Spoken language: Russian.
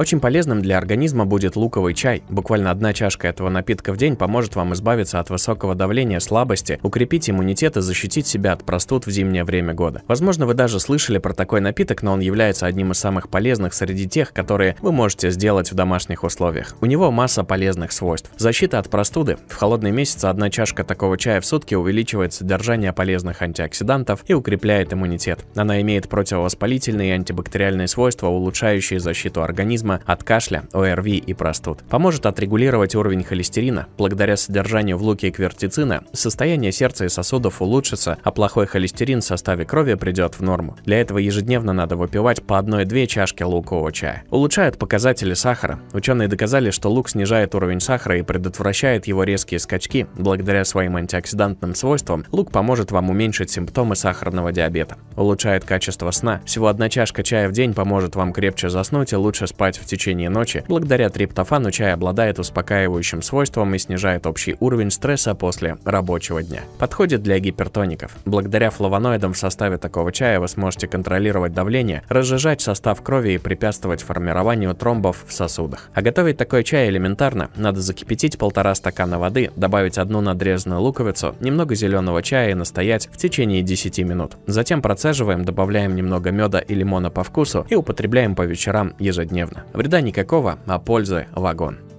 Очень полезным для организма будет луковый чай. Буквально одна чашка этого напитка в день поможет вам избавиться от высокого давления, слабости, укрепить иммунитет и защитить себя от простуд в зимнее время года. Возможно, вы даже слышали про такой напиток, но он является одним из самых полезных среди тех, которые вы можете сделать в домашних условиях. У него масса полезных свойств. Защита от простуды. В холодные месяцы одна чашка такого чая в сутки увеличивает содержание полезных антиоксидантов и укрепляет иммунитет. Она имеет противовоспалительные и антибактериальные свойства, улучшающие защиту организма организма от кашля, ОРВИ и простуд. Поможет отрегулировать уровень холестерина. Благодаря содержанию в луке квертицина состояние сердца и сосудов улучшится, а плохой холестерин в составе крови придет в норму. Для этого ежедневно надо выпивать по одной-две чашки лукового чая. Улучшает показатели сахара. Ученые доказали, что лук снижает уровень сахара и предотвращает его резкие скачки. Благодаря своим антиоксидантным свойствам лук поможет вам уменьшить симптомы сахарного диабета. Улучшает качество сна. Всего одна чашка чая в день поможет вам крепче заснуть и лучше спать в течение ночи, благодаря триптофану чай обладает успокаивающим свойством и снижает общий уровень стресса после рабочего дня. Подходит для гипертоников. Благодаря флавоноидам в составе такого чая вы сможете контролировать давление, разжижать состав крови и препятствовать формированию тромбов в сосудах. А готовить такой чай элементарно. Надо закипятить полтора стакана воды, добавить одну надрезанную луковицу, немного зеленого чая и настоять в течение 10 минут. Затем процеживаем, добавляем немного меда и лимона по вкусу и употребляем по вечерам ежедневно. Вреда никакого, а пользы вагон.